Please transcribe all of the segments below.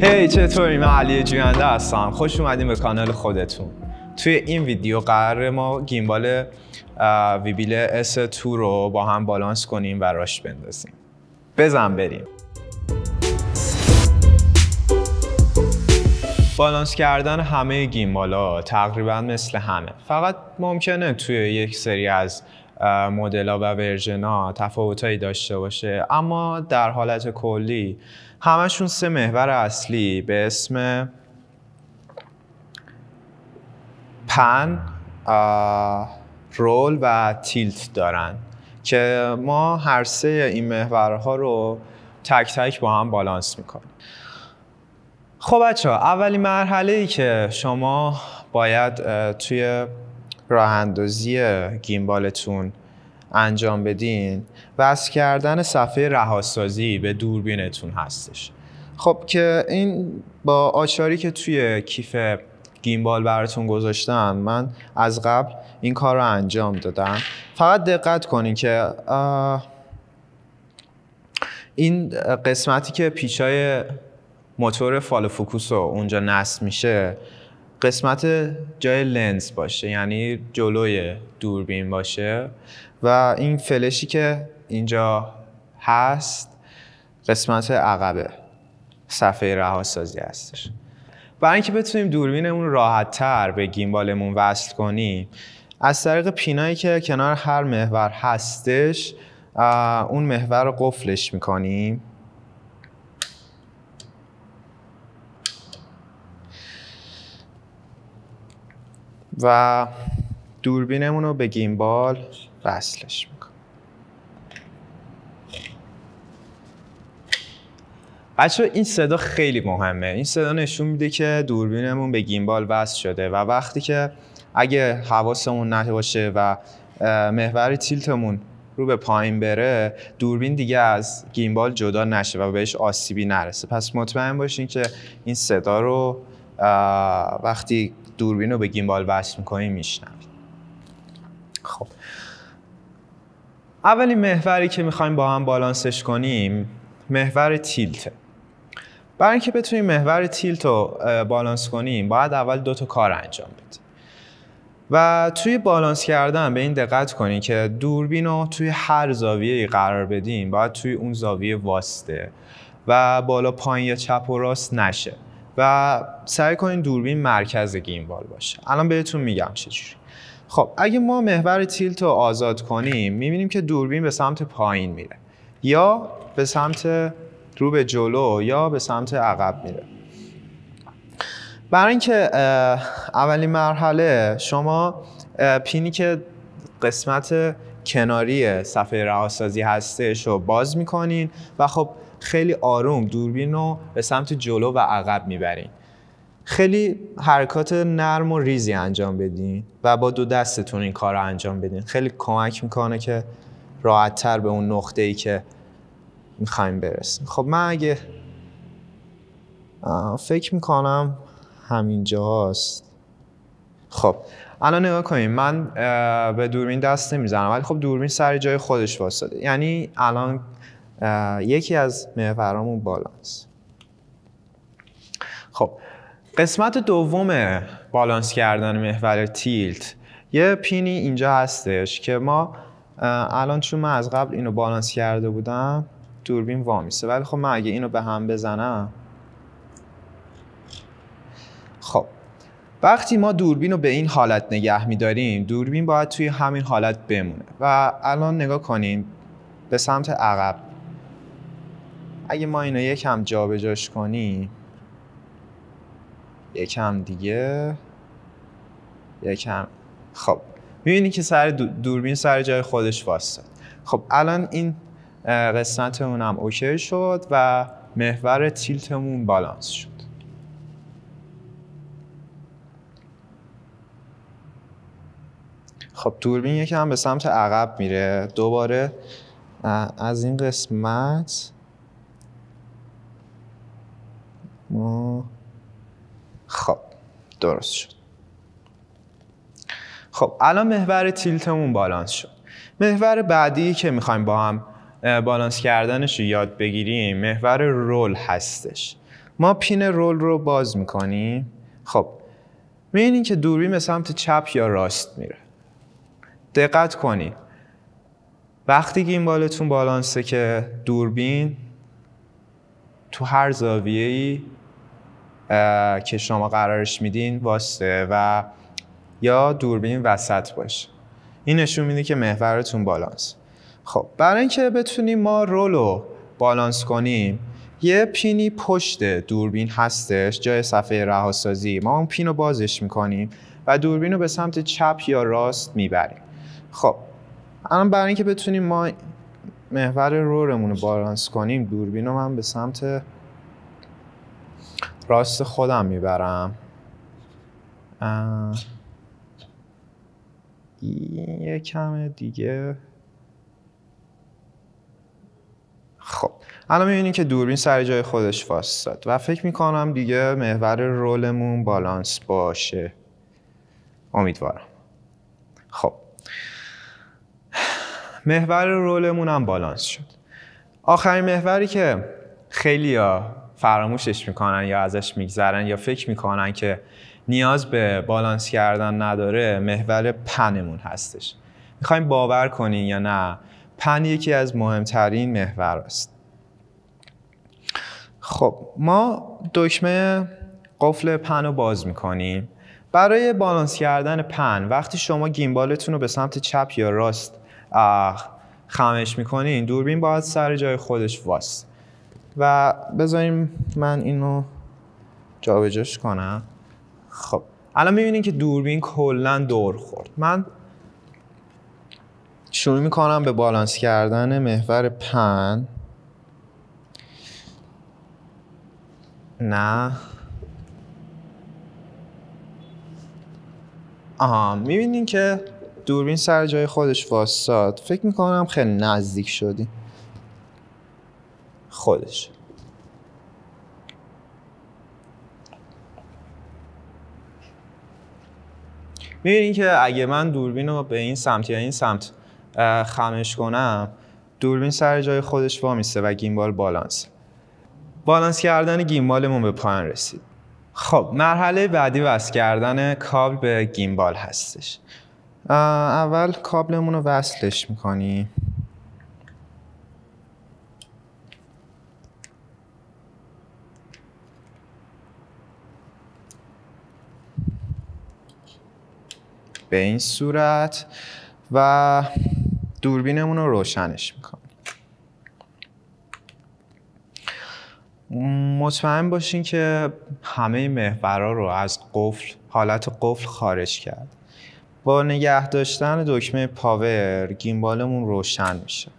هی hey, چطوری من علی جوینده هستم خوش اومدیم به کانال خودتون توی این ویدیو قرار ما گیمبال ویبیل اس تو رو با هم بالانس کنیم و راش بندازیم بزن بریم بالانس کردن همه گیمبالا تقریبا مثل همه فقط ممکنه توی یک سری از مدل و ورژن ها تفاوتایی داشته باشه اما در حالت کلی همشون سه محور اصلی به اسم پن رول و تیلت دارن که ما هر سه این محورها رو تک تک با هم بالانس میکنیم خب بچه ها اولین مرحله ای که شما باید توی راه اندازی گیمبالتون انجام بدین وصل کردن صفحه رهاسازی به دوربینتون هستش خب که این با آچاری که توی کیف گیمبال براتون گذاشتن من از قبل این کار رو انجام دادم فقط دقت کنین که این قسمتی که پیچای موتور فال رو اونجا نصب میشه قسمت جای لنز باشه یعنی جلوی دوربین باشه و این فلشی که اینجا هست قسمت عقبه صفحه رهاسازی هستش برای اینکه بتونیم دوربینمون راحت تر به گیمبالمون وصل کنیم از طریق پینایی که کنار هر محور هستش اون محور رو قفلش میکنیم و دوربینمون رو به گیمبال وصلش میکنم بچه این صدا خیلی مهمه این صدا نشون میده که دوربینمون به گیمبال وصل شده و وقتی که اگه حواسمون نباشه و محور تیلتمون رو به پایین بره دوربین دیگه از گیمبال جدا نشه و بهش آسیبی نرسه پس مطمئن باشین که این صدا رو وقتی دوربین رو به گیمبال وصل میکنیم میشنوید خب اولین محوری که میخوایم با هم بالانسش کنیم محور تیلته برای اینکه بتونیم محور تیلت رو بالانس کنیم باید اول دو تا کار انجام بدیم و توی بالانس کردن به این دقت کنیم که دوربین رو توی هر زاویه قرار بدیم باید توی اون زاویه واسطه و بالا پایین یا چپ و راست نشه و سعی کنین دوربین مرکز گیمبال باشه الان بهتون میگم چجوری خب اگه ما محور تیلت رو آزاد کنیم میبینیم که دوربین به سمت پایین میره یا به سمت رو به جلو یا به سمت عقب میره برای اینکه اولین مرحله شما پینی که قسمت کناری صفحه رهاسازی هستش رو باز میکنین و خب خیلی آروم دوربین رو به سمت جلو و عقب میبرین خیلی حرکات نرم و ریزی انجام بدین و با دو دستتون این کار رو انجام بدین خیلی کمک میکنه که راحتتر به اون نقطه ای که میخوایم برسیم خب من اگه فکر میکنم همین جاست. خب الان نگاه کنیم من به دوربین دست نمیزنم ولی خب دوربین سر جای خودش واسده یعنی الان یکی از محورامون بالانس خب قسمت دوم بالانس کردن محور تیلت یه پینی اینجا هستش که ما الان چون من از قبل اینو بالانس کرده بودم دوربین وامیسه ولی خب من اگه اینو به هم بزنم خب وقتی ما دوربین رو به این حالت نگه میداریم دوربین باید توی همین حالت بمونه و الان نگاه کنیم به سمت عقب اگه ما اینو یکم جابجاش کنیم یکم دیگه یکم خب میبینی که سر دوربین سر جای خودش واسه خب الان این قسمتمون هم اوکی شد و محور تیلتمون بالانس شد خب دوربین یکم به سمت عقب میره دوباره از این قسمت خب درست شد خب الان محور تیلتمون بالانس شد محور بعدی که میخوایم با هم بالانس کردنش رو یاد بگیریم محور رول هستش ما پین رول رو باز میکنیم خب میبینین که دوربین به سمت چپ یا راست میره دقت کنید وقتی که این بالتون بالانسه که دوربین تو هر ای که شما قرارش میدین واسه و یا دوربین وسط باشه این نشون میده که محورتون بالانس خب برای اینکه بتونیم ما رولو بالانس کنیم یه پینی پشت دوربین هستش جای صفحه رهاسازی ما اون پین رو بازش میکنیم و دوربین رو به سمت چپ یا راست میبریم خب الان برای اینکه بتونیم ما محور رولمون رو بالانس کنیم دوربین رو من به سمت راست خودم میبرم این کم دیگه خب الان میبینیم که دوربین سر جای خودش فاستاد و فکر میکنم دیگه محور رولمون بالانس باشه امیدوارم خب محور رولمون هم بالانس شد آخرین محوری که خیلی فراموشش میکنن یا ازش میگذرن یا فکر میکنن که نیاز به بالانس کردن نداره محور پنمون هستش میخوایم باور کنین یا نه پن یکی از مهمترین محور است خب ما دکمه قفل پن رو باز میکنیم برای بالانس کردن پن وقتی شما گیمبالتون رو به سمت چپ یا راست خمش میکنین دوربین باید سر جای خودش واست و بذاریم من اینو جابجاش کنم خب الان میبینین که دوربین کلا دور خورد من شروع میکنم به بالانس کردن محور پن نه آها میبینین که دوربین سر جای خودش واساد فکر میکنم خیلی نزدیک شدیم خودش که اگه من دوربین رو به این سمت یا این سمت خمش کنم دوربین سر جای خودش وامیسته و گیمبال بالانس بالانس کردن گیمبالمون به پایان رسید خب مرحله بعدی وصل کردن کابل به گیمبال هستش اول کابلمون رو وصلش میکنیم به این صورت و دوربینمون رو روشنش میکنیم مطمئن باشین که همه محورا رو از قفل حالت قفل خارج کرد با نگه داشتن دکمه پاور گیمبالمون روشن میشه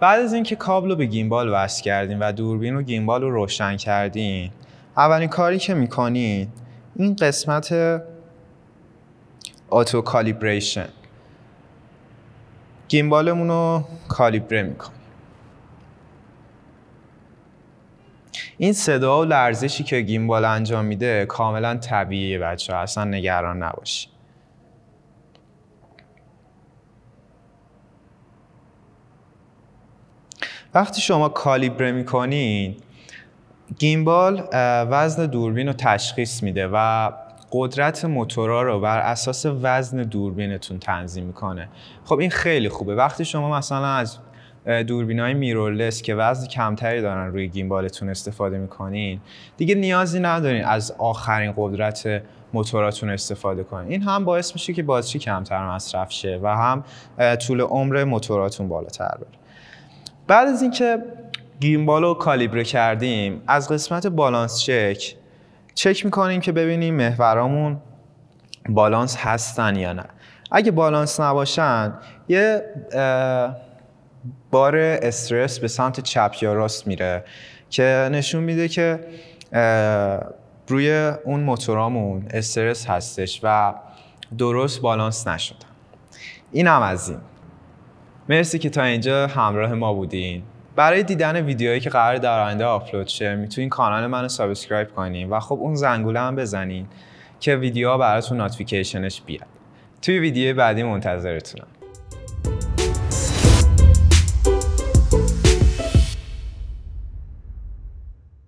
بعد از اینکه کابل رو به گیمبال وصل کردیم و دوربین و گیمبال رو روشن کردیم اولین کاری که میکنید این قسمت اتو کالیبریشن گیمبالمون رو کالیبره میکنیم این صدا و لرزشی که گیمبال انجام میده کاملا طبیعیه بچه اصلا نگران نباشید وقتی شما کالیبره میکنین گیمبال وزن دوربین رو تشخیص میده و قدرت موتورا رو بر اساس وزن دوربینتون تنظیم میکنه خب این خیلی خوبه وقتی شما مثلا از دوربین های میرورلس که وزن کمتری دارن روی گیمبالتون استفاده میکنین دیگه نیازی ندارین از آخرین قدرت موتوراتون استفاده کنین این هم باعث میشه که بازشی کمتر مصرف شه و هم طول عمر موتوراتون بالاتر بره بعد از اینکه گیمبال رو کالیبره کردیم از قسمت بالانس چک چک میکنیم که ببینیم محورامون بالانس هستن یا نه اگه بالانس نباشن یه بار استرس به سمت چپ یا راست میره که نشون میده که روی اون موتورامون استرس هستش و درست بالانس نشدن این هم از این مرسی که تا اینجا همراه ما بودین برای دیدن ویدیوهایی که قرار در آینده آپلود شه میتونین کانال منو سابسکرایب کنین و خب اون زنگوله هم بزنین که ویدیوها براتون ناتیفیکیشنش بیاد توی ویدیو بعدی منتظرتونم